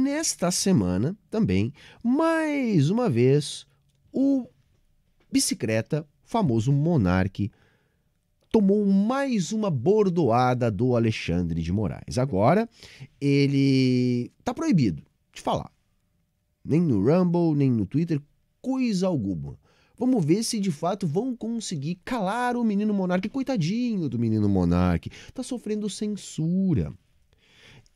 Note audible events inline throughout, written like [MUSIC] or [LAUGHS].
Nesta semana também, mais uma vez, o bicicleta, famoso monarque, tomou mais uma bordoada do Alexandre de Moraes. Agora, ele tá proibido de falar. Nem no Rumble, nem no Twitter, coisa alguma. Vamos ver se de fato vão conseguir calar o menino monarque. Coitadinho do menino monarque. Tá sofrendo censura.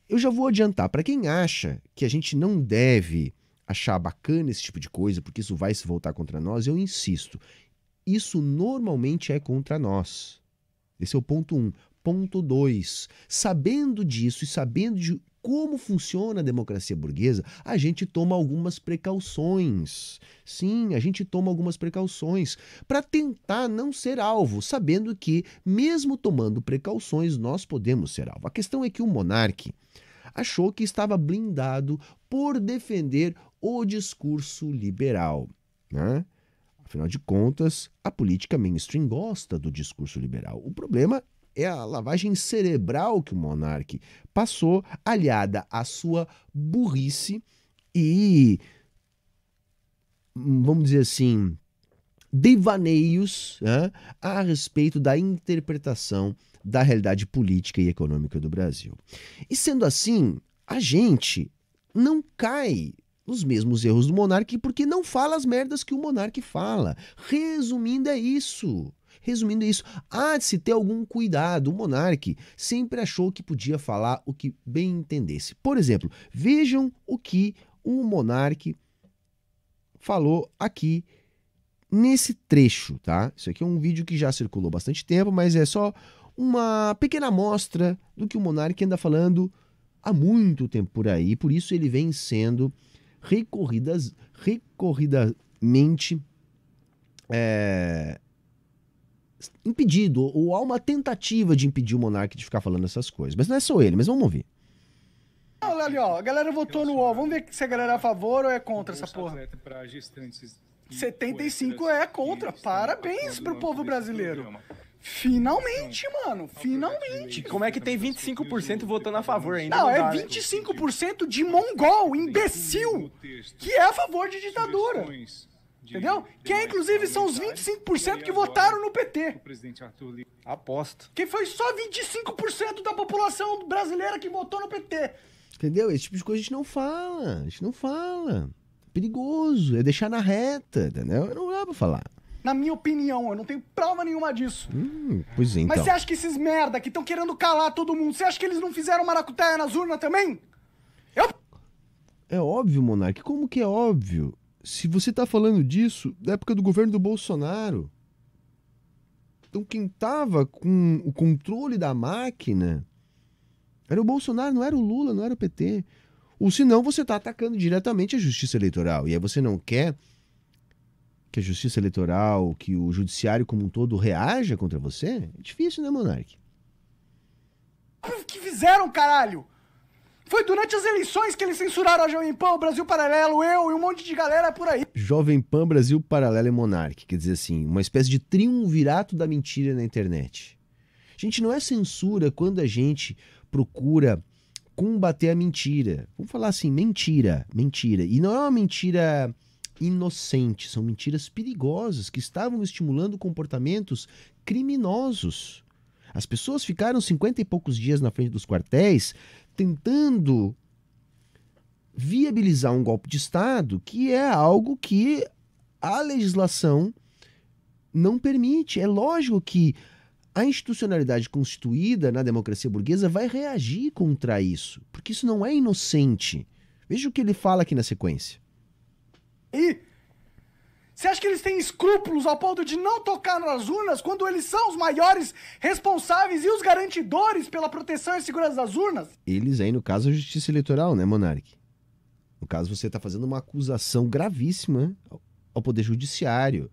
Eu já vou adiantar para quem acha que a gente não deve achar bacana esse tipo de coisa, porque isso vai se voltar contra nós, eu insisto. Isso normalmente é contra nós. Esse é o ponto 1. Um. Ponto 2. Sabendo disso e sabendo de como funciona a democracia burguesa, a gente toma algumas precauções. Sim, a gente toma algumas precauções para tentar não ser alvo, sabendo que, mesmo tomando precauções, nós podemos ser alvo. A questão é que o monarca achou que estava blindado por defender o discurso liberal. Né? Afinal de contas, a política mainstream gosta do discurso liberal. O problema é a lavagem cerebral que o monarca passou, aliada à sua burrice e, vamos dizer assim, devaneios né, a respeito da interpretação da realidade política e econômica do Brasil. E sendo assim, a gente não cai nos mesmos erros do monarca porque não fala as merdas que o monarca fala. Resumindo, é isso. Resumindo isso, há de se ter algum cuidado. O monarca sempre achou que podia falar o que bem entendesse. Por exemplo, vejam o que o monarca falou aqui nesse trecho, tá? Isso aqui é um vídeo que já circulou bastante tempo, mas é só uma pequena amostra do que o monarca anda falando há muito tempo por aí, por isso ele vem sendo recorridas, recorridamente é, impedido, ou há uma tentativa de impedir o monarca de ficar falando essas coisas. Mas não é só ele, mas vamos ouvir. Olha ali, ó, a galera votou no UOL. Vamos ver se a galera é a favor ou é contra essa porra. 75 é contra. Né? Parabéns pro povo brasileiro. Finalmente, mano. Finalmente. Como é que tem 25% votando a favor ainda? Não, é 25% de mongol, imbecil, que é a favor de ditadura. Entendeu? Que é, inclusive são os 25% que votaram no PT. Aposto. Que foi só 25% da população brasileira que votou no PT. Entendeu? Esse tipo de coisa a gente não fala. A gente não fala. É perigoso. É deixar na reta, entendeu? Não dá pra falar. Na minha opinião, eu não tenho prova nenhuma disso. Hum, pois é, então. Mas você acha que esses merda que estão querendo calar todo mundo, você acha que eles não fizeram maracutaia nas urnas também? Eu... É óbvio, Monark. Como que é óbvio? Se você tá falando disso, da época do governo do Bolsonaro. Então quem tava com o controle da máquina era o Bolsonaro, não era o Lula, não era o PT. Ou senão você está atacando diretamente a justiça eleitoral. E aí você não quer que a justiça eleitoral, que o judiciário como um todo reaja contra você? É difícil, né, Monark? O ah, que fizeram, caralho? Foi durante as eleições que eles censuraram a Jovem Pan, o Brasil Paralelo, eu e um monte de galera por aí. Jovem Pan, Brasil Paralelo e Monarque, quer dizer assim, uma espécie de triunvirato da mentira na internet. Gente, não é censura quando a gente procura combater a mentira. Vamos falar assim, mentira, mentira. E não é uma mentira inocentes, são mentiras perigosas que estavam estimulando comportamentos criminosos. As pessoas ficaram cinquenta e poucos dias na frente dos quartéis tentando viabilizar um golpe de Estado, que é algo que a legislação não permite. É lógico que a institucionalidade constituída na democracia burguesa vai reagir contra isso, porque isso não é inocente. Veja o que ele fala aqui na sequência. E Você acha que eles têm escrúpulos ao ponto de não tocar nas urnas quando eles são os maiores responsáveis e os garantidores pela proteção e segurança das urnas? Eles aí, no caso, a justiça eleitoral, né, Monarque? No caso, você está fazendo uma acusação gravíssima ao Poder Judiciário.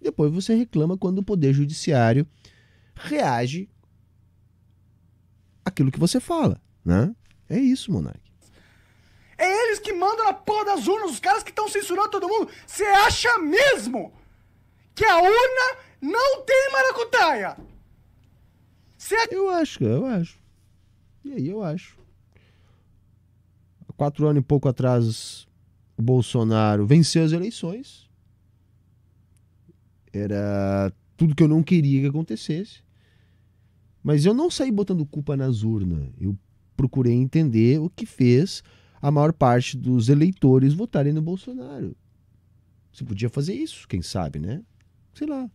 Depois você reclama quando o Poder Judiciário reage àquilo que você fala, né? É isso, Monarque que mandam na porra das urnas, os caras que estão censurando todo mundo. Você acha mesmo que a urna não tem maracutaia? Cê... É eu acho, eu acho. E aí, eu acho. Há quatro anos e pouco atrás, o Bolsonaro venceu as eleições. Era tudo que eu não queria que acontecesse. Mas eu não saí botando culpa nas urnas. Eu procurei entender o que fez a maior parte dos eleitores votarem no Bolsonaro. Você podia fazer isso, quem sabe, né? Sei lá.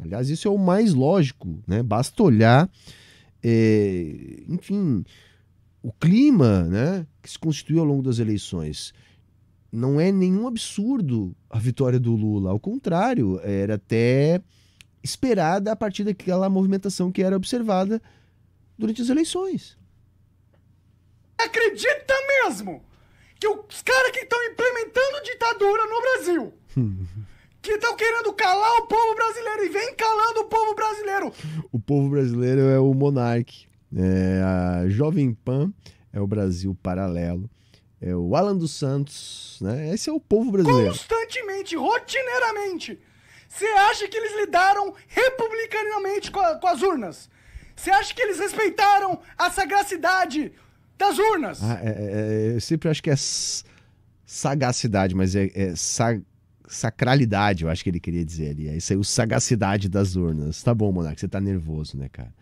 Aliás, isso é o mais lógico, né? Basta olhar, é, enfim, o clima né, que se constituiu ao longo das eleições. Não é nenhum absurdo a vitória do Lula. Ao contrário, era até esperada a partir daquela movimentação que era observada durante as eleições. Acredita mesmo que os caras que estão implementando ditadura no Brasil, [LAUGHS] que estão querendo calar o povo brasileiro e vem calando o povo brasileiro. O povo brasileiro é o monarque, é a Jovem Pan é o Brasil paralelo. É o Alan dos Santos, né? Esse é o povo brasileiro. Constantemente, rotineiramente. Você acha que eles lidaram republicanamente com, a, com as urnas? Você acha que eles respeitaram a sagacidade, das urnas. Ah, é, é, é, eu sempre acho que é sagacidade, mas é, é sa sacralidade, eu acho que ele queria dizer ali. É isso aí, o sagacidade das urnas. Tá bom, Monark, você tá nervoso, né, cara?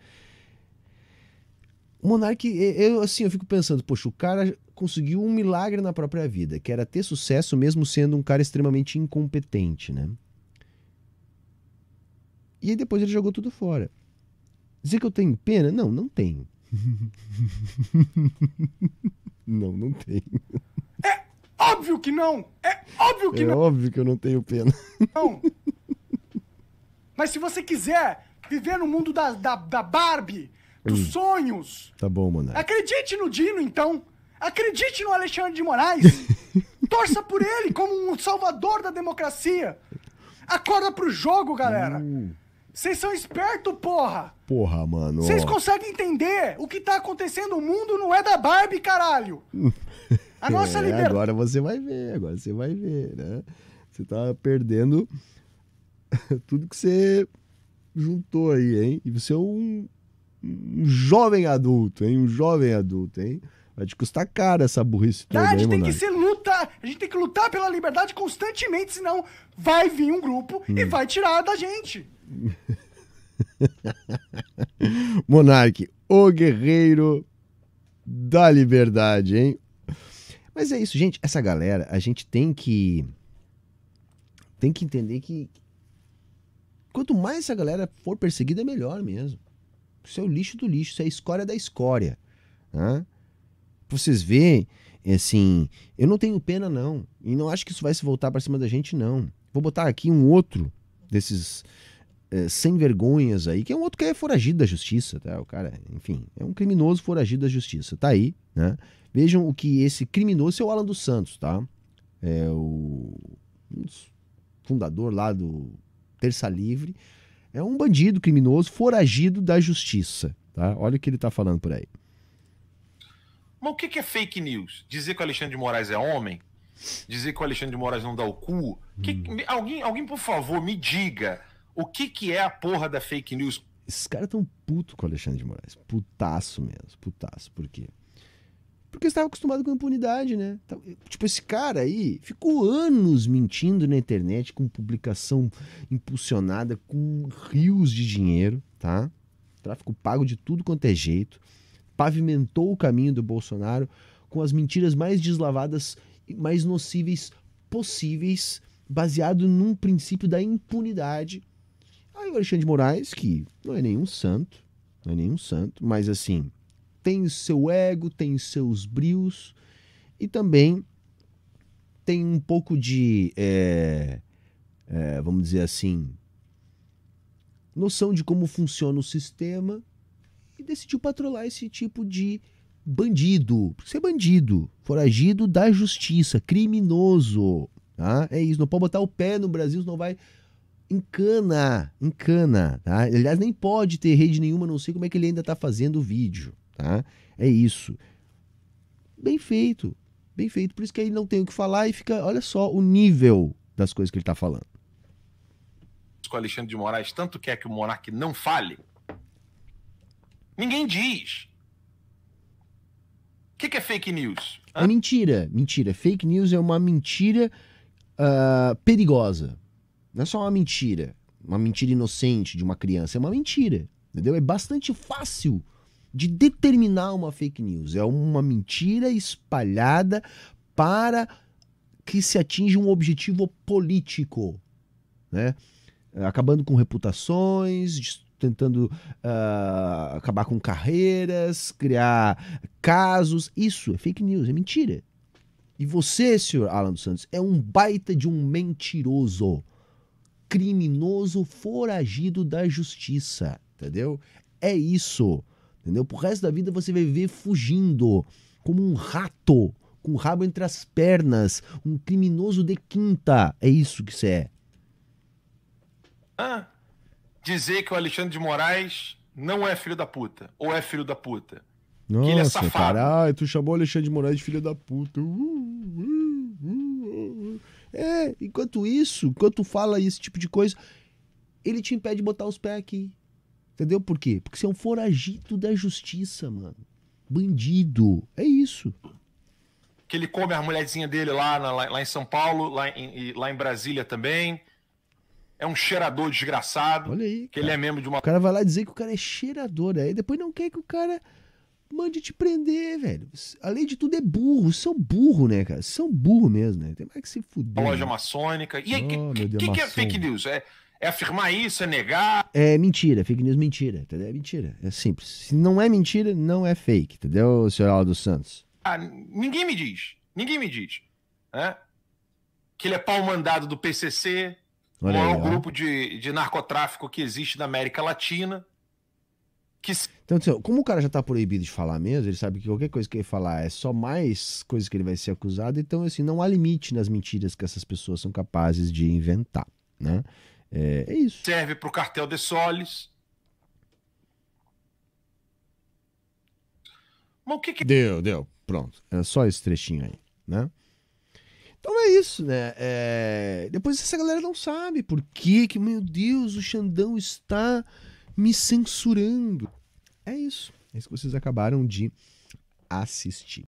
O Monark, eu assim, eu fico pensando, poxa, o cara conseguiu um milagre na própria vida, que era ter sucesso mesmo sendo um cara extremamente incompetente, né? E aí depois ele jogou tudo fora. Dizer que eu tenho pena? Não, não tenho. [LAUGHS] Não, não tenho. É óbvio que não! É óbvio que é não! É óbvio que eu não tenho pena. Não! [LAUGHS] Mas se você quiser viver no mundo da, da, da Barbie, dos hum. sonhos. Tá bom, mano. Acredite no Dino, então! Acredite no Alexandre de Moraes! [LAUGHS] Torça por ele como um salvador da democracia! Acorda pro jogo, galera! Hum. Vocês são espertos, porra! Porra, mano. Vocês conseguem entender? O que tá acontecendo? O mundo não é da Barbie, caralho! A [LAUGHS] é, nossa é, liberdade. Agora você vai ver, agora você vai ver, né? Você tá perdendo [LAUGHS] tudo que você juntou aí, hein? E você é um, um jovem adulto, hein? Um jovem adulto, hein? Vai te custar caro essa burrice toda, Verdade, ah, hein, tem que ser luta. A gente tem que lutar pela liberdade constantemente, senão vai vir um grupo hum. e vai tirar da gente. [LAUGHS] Monarque, o guerreiro da liberdade, hein? Mas é isso, gente. Essa galera, a gente tem que. Tem que entender que. Quanto mais essa galera for perseguida, é melhor mesmo. Isso é o lixo do lixo, isso é a escória da escória. Né? Pra vocês verem, é assim, eu não tenho pena, não. E não acho que isso vai se voltar para cima da gente, não. Vou botar aqui um outro desses eh, sem vergonhas aí, que é um outro que é foragido da justiça, tá? O cara, enfim, é um criminoso foragido da justiça, tá aí, né? Vejam o que esse criminoso, é o Alan dos Santos, tá? É o fundador lá do Terça Livre, é um bandido criminoso foragido da justiça, tá? Olha o que ele tá falando por aí. Mas o que é fake news? Dizer que o Alexandre de Moraes é homem? Dizer que o Alexandre de Moraes não dá o cu? Hum. Que, alguém, alguém, por favor, me diga o que, que é a porra da fake news. Esses caras tão puto com o Alexandre de Moraes. Putaço mesmo, putaço. Por quê? Porque estava acostumado com impunidade, né? Tá, tipo, esse cara aí ficou anos mentindo na internet com publicação impulsionada com rios de dinheiro, tá? Tráfico pago de tudo quanto é jeito. Pavimentou o caminho do Bolsonaro com as mentiras mais deslavadas e mais nocíveis possíveis, baseado num princípio da impunidade Aí o Alexandre de Moraes, que não é nenhum santo, não é nenhum santo, mas assim, tem o seu ego, tem os seus brios e também tem um pouco de, é, é, vamos dizer assim, noção de como funciona o sistema e decidiu patrulhar esse tipo de bandido, ser bandido, foragido da justiça, criminoso, tá? É isso, não pode botar o pé no Brasil, não vai encana, encana, tá? Aliás, nem pode ter rede nenhuma, não sei como é que ele ainda tá fazendo o vídeo, tá? É isso. Bem feito, bem feito. Por isso que aí não tem o que falar e fica, olha só o nível das coisas que ele tá falando. Com Alexandre de Moraes tanto quer que o monarca não fale. Ninguém diz. O que, que, é fake news? É Hã? É mentira, mentira. Fake news é uma mentira uh, perigosa não é só uma mentira, uma mentira inocente de uma criança, é uma mentira, entendeu? É bastante fácil de determinar uma fake news. É uma mentira espalhada para que se atinja um objetivo político, né? Acabando com reputações, tentando uh, acabar com carreiras, criar casos. Isso é fake news, é mentira. E você, senhor Alan dos Santos, é um baita de um mentiroso criminoso foragido da justiça, entendeu? É isso, entendeu? Pro resto da vida você vai viver fugindo como um rato com o rabo entre as pernas, um criminoso de quinta. É isso que você é. Ah, dizer que o Alexandre de Moraes não é filho da puta, ou é filho da puta. Nossa, que ele é safado. Caralho, tu chamou o Alexandre de Moraes de filho da puta. Uh, uh, uh. uh. É, enquanto isso, enquanto fala esse tipo de coisa, ele te impede de botar os pés aqui. Entendeu por quê? Porque você é um foragido da justiça, mano. Bandido. É isso. Que ele come a mulherzinha dele lá, na, lá, em São Paulo, lá em, lá em Brasília também. É um cheirador desgraçado. Olha aí. Que cara. ele é membro de uma. O cara vai lá dizer que o cara é cheirador. Aí depois não quer que o cara mande te prender, velho. Além de tudo, é burro. São burro, né, cara? São burro mesmo, né? Tem mais que se fuder. A loja né? maçônica. E aí, o oh, que, que, que, é fake news? É, é, afirmar isso? É negar? É mentira. Fake news, mentira. Entendeu? É mentira. É simples. Se não é mentira, não é fake. Entendeu, senhor Aldo Santos? Ah, ninguém me diz. Ninguém me diz. Né? Que ele é pau mandado do PCC, Olha o maior aí, grupo de, de narcotráfico que existe na América Latina. Que... Então, assim, como o cara já tá proibido de falar mesmo, ele sabe que qualquer coisa que ele falar é só mais coisa que ele vai ser acusado, então, assim, não há limite nas mentiras que essas pessoas são capazes de inventar, né? É, é isso. Serve para o cartel de Solis. Mas o que que... Deu, deu. Pronto. É só esse trechinho aí, né? Então é isso, né? É... Depois essa galera não sabe por que que, meu Deus, o Xandão está me censurando. É isso. É isso que vocês acabaram de assistir.